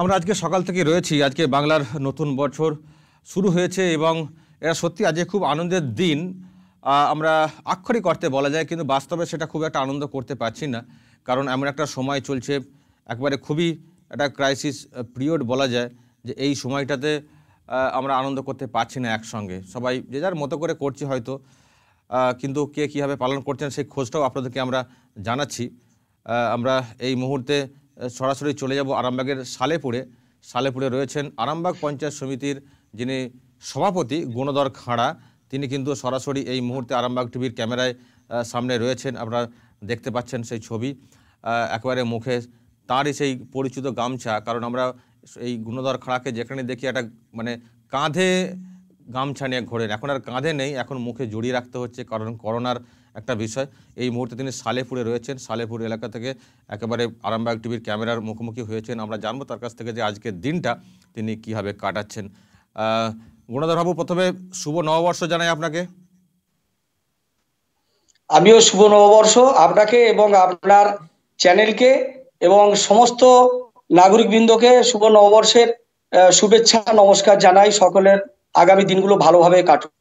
আমরা আজকে সকাল থেকে রয়েছি আজকে বাংলার নতুন বছর শুরু হয়েছে এবং এটা সত্যি আজকে খুব আনন্দের দিন আমরা আক্ষরিক অর্থে বলা যায় কিন্তু বাস্তবে সেটা খুব একটা আনন্দ করতে পারছি না কারণ এমন একটা সময় চলছে একবারে খুবই একটা ক্রাইসিস পিরিয়ড বলা যায় যে এই সময়টাতে আমরা আনন্দ করতে পারছি না একসঙ্গে সবাই যে যার মতো করে করছি হয়তো কিন্তু কে কীভাবে পালন করছেন সেই খোঁজটাও আপনাদেরকে আমরা জানাচ্ছি আমরা এই মুহূর্তে সরাসরি চলে যাব আরামবাগের সালেপুরে সালেপুরে রয়েছেন আরামবাগ পঞ্চায়েত সমিতির যিনি সভাপতি গুণধর খাঁড়া তিনি কিন্তু সরাসরি এই মুহূর্তে আরামবাগ টিভির ক্যামেরায় সামনে রয়েছেন আপনারা দেখতে পাচ্ছেন সেই ছবি একেবারে মুখে তারই সেই পরিচিত গামছা কারণ আমরা এই গুণধর খাঁড়াকে যেখানে দেখি একটা মানে কাঁধে গামছা নিয়ে ঘোরেন এখন আর কাঁধে নেই এখন মুখে জড়িয়ে রাখতে হচ্ছে কারণ করোনার একটা বিষয় এই মুহূর্তে তিনি সালেপুরে রয়েছেন সালেপুর এলাকা থেকে একেবারে আরামবাগ টিভির ক্যামেরার মুখোমুখি হয়েছেন আমরা জানবো তার কাছ থেকে যে আজকের দিনটা তিনি কিভাবে কাটাচ্ছেন গুণাধরবাবু প্রথমে শুভ নববর্ষ জানাই আপনাকে আমিও শুভ নববর্ষ আপনাকে এবং আপনার চ্যানেলকে এবং সমস্ত নাগরিকবৃন্দকে শুভ নববর্ষের শুভেচ্ছা নমস্কার জানাই সকলের আগামী দিনগুলো ভালোভাবে কাটুক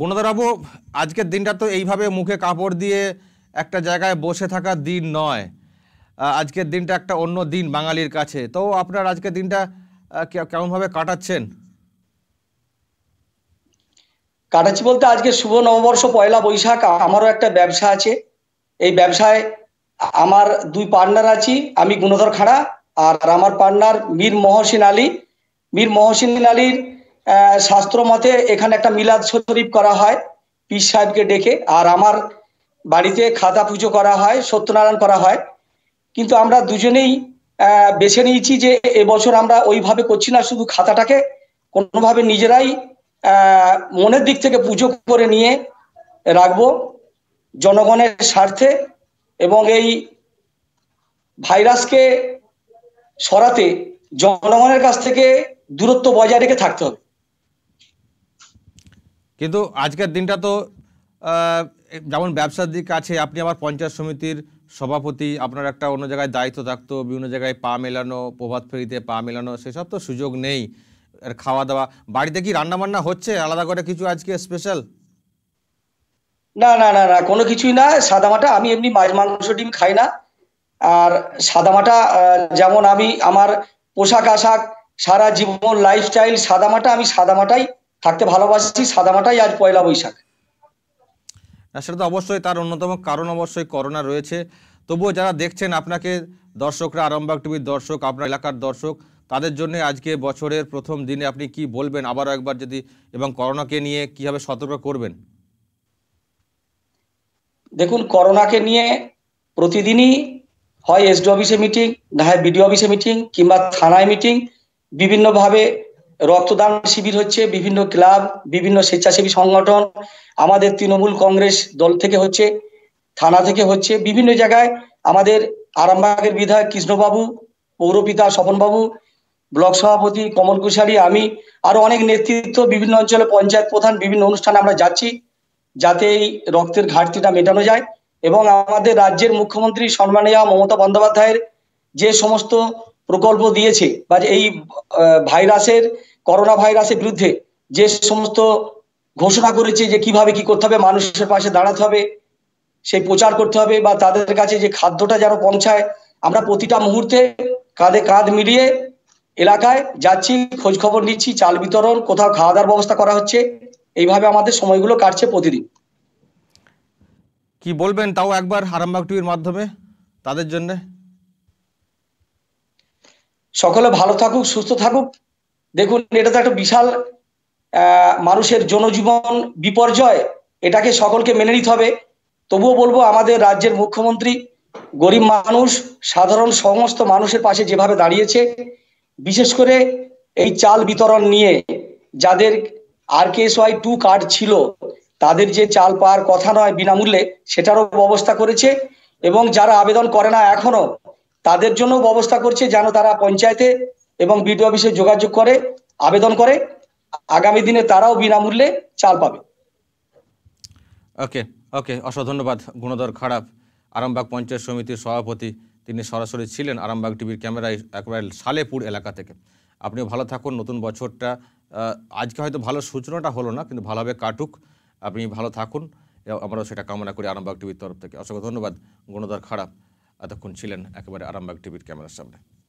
গুণদারাবু আজকের দিনটা তো এইভাবে মুখে কাপড় দিয়ে একটা জায়গায় বসে থাকা দিন নয় আজকের দিনটা একটা অন্য দিন বাঙালির কাছে তো আপনার আজকের দিনটা কেমনভাবে কাটাচ্ছেন কাটাচ্ছি বলতে আজকে শুভ নববর্ষ পয়লা বৈশাখ আমারও একটা ব্যবসা আছে এই ব্যবসায় আমার দুই পার্টনার আছি আমি গুণধর খাড়া আর আমার পার্টনার মীর মহসিন আলী মীর মহসিন আলীর শাস্ত্র মতে এখানে একটা মিলাদ শরীফ করা হয় পীর সাহেবকে ডেকে আর আমার বাড়িতে খাতা পুজো করা হয় সত্যনারায়ণ করা হয় কিন্তু আমরা দুজনেই বেছে নিয়েছি যে এবছর আমরা ওইভাবে করছি না শুধু খাতাটাকে কোনোভাবে নিজেরাই মনের দিক থেকে পুজো করে নিয়ে রাখবো জনগণের স্বার্থে এবং এই ভাইরাসকে সরাতে জনগণের কাছ থেকে দূরত্ব বজায় রেখে থাকতে হবে কিন্তু আজকের দিনটা তো যেমন ব্যবসার দিক আছে আপনি আমার পঞ্চায়েত সমিতির সভাপতি আপনার একটা অন্য জায়গায় দায়িত্ব থাকতো বিভিন্ন জায়গায় পা মেলানো প্রভাত ফেরিতে পা মেলানো সেসব তো সুযোগ নেই আর খাওয়া দাওয়া বাড়িতে কি রান্না বান্না হচ্ছে আলাদা করে কিছু আজকে স্পেশাল না না না না কোনো কিছুই না সাদামাটা আমি এমনি মাছ মাংস ডিম খাই না আর সাদামাটা যেমন আমি আমার পোশাক আশাক সারা জীবন লাইফস্টাইল সাদামাটা আমি সাদামাটাই থাকতে ভালোবাসি সাদামাটাই আজ পয়লা বৈশাখ সেটা তো অবশ্যই তার অন্যতম কারণ অবশ্যই করোনা রয়েছে তবুও যারা দেখছেন আপনাকে দর্শকরা আরম্বাগ টিভির দর্শক আপনার এলাকার দর্শক তাদের জন্য আজকে বছরের প্রথম দিনে আপনি কি বলবেন আবারও একবার যদি এবং করোনাকে নিয়ে কিভাবে সতর্ক করবেন দেখুন করোনাকে নিয়ে প্রতিদিনই হয় এসডি অফিসে মিটিং না হয় বিডিও অফিসে মিটিং কিংবা থানায় মিটিং বিভিন্নভাবে রক্তদান শিবির হচ্ছে বিভিন্ন ক্লাব বিভিন্ন স্বেচ্ছাসেবী সংগঠন আমাদের তৃণমূল কংগ্রেস দল থেকে হচ্ছে থানা থেকে হচ্ছে বিভিন্ন জায়গায় আমাদের আরামবাগের বিধায়ক কৃষ্ণবাবু পৌরপিতা স্বপনবাবু ব্লক সভাপতি কমল কুশারী আমি আরো অনেক নেতৃত্ব বিভিন্ন অঞ্চলে পঞ্চায়েত প্রধান বিভিন্ন অনুষ্ঠানে আমরা যাচ্ছি যাতে এই রক্তের ঘাটতিটা মেটানো যায় এবং আমাদের রাজ্যের মুখ্যমন্ত্রী সম্মানীয় মমতা বন্দ্যোপাধ্যায়ের যে সমস্ত প্রকল্প দিয়েছে বা এই ভাইরাসের করোনা ভাইরাসের বিরুদ্ধে যে সমস্ত ঘোষণা করেছে যে কিভাবে কি করতে হবে মানুষের পাশে দাঁড়াতে হবে সেই প্রচার করতে হবে বা তাদের কাছে যে খাদ্যটা যেন পৌঁছায় আমরা প্রতিটা মুহূর্তে কাঁধে কাঁধ মিলিয়ে এলাকায় যাচ্ছি খোঁজ খবর নিচ্ছি চাল বিতরণ কোথাও খাওয়া দাওয়ার ব্যবস্থা করা হচ্ছে এইভাবে আমাদের সময়গুলো কাটছে প্রতিদিন কি বলবেন তাও একবার হারামবাগ টিভির মাধ্যমে তাদের জন্য সকলে ভালো থাকুক সুস্থ থাকুক দেখুন এটা তো একটা বিশাল মানুষের জনজীবন বিপর্যয় এটাকে সকলকে মেনে নিতে হবে তবুও বলবো আমাদের রাজ্যের মুখ্যমন্ত্রী গরিব মানুষ সাধারণ সমস্ত মানুষের পাশে যেভাবে দাঁড়িয়েছে বিশেষ করে এই চাল বিতরণ নিয়ে যাদের আর ওয়াই টু কার্ড ছিল তাদের যে চাল পাওয়ার কথা নয় বিনামূল্যে সেটারও ব্যবস্থা করেছে এবং যারা আবেদন করে না এখনো তাদের জন্য ব্যবস্থা করছে যেন তারা পঞ্চায়েতে এবং বিডিও অফিসে যোগাযোগ করে আবেদন করে আগামী দিনে তারাও বিনামূল্যে চাল পাবে ওকে ওকে অসংখ্য ধন্যবাদ গুণধর খারাপ আরামবাগ পঞ্চায়েত সমিতির সভাপতি তিনি সরাসরি ছিলেন আরামবাগ টিভির ক্যামেরায় একেবারে সালেপুর এলাকা থেকে আপনিও ভালো থাকুন নতুন বছরটা আজকে হয়তো ভালো সূচনাটা হলো না কিন্তু ভালোভাবে কাটুক আপনি ভালো থাকুন আমরাও সেটা কামনা করি আরামবাগ টিভির তরফ থেকে অসংখ্য ধন্যবাদ গুণধর খারাপ এতক্ষণ ছিলেন একেবারে আরামবাগ টিভির ক্যামেরার সামনে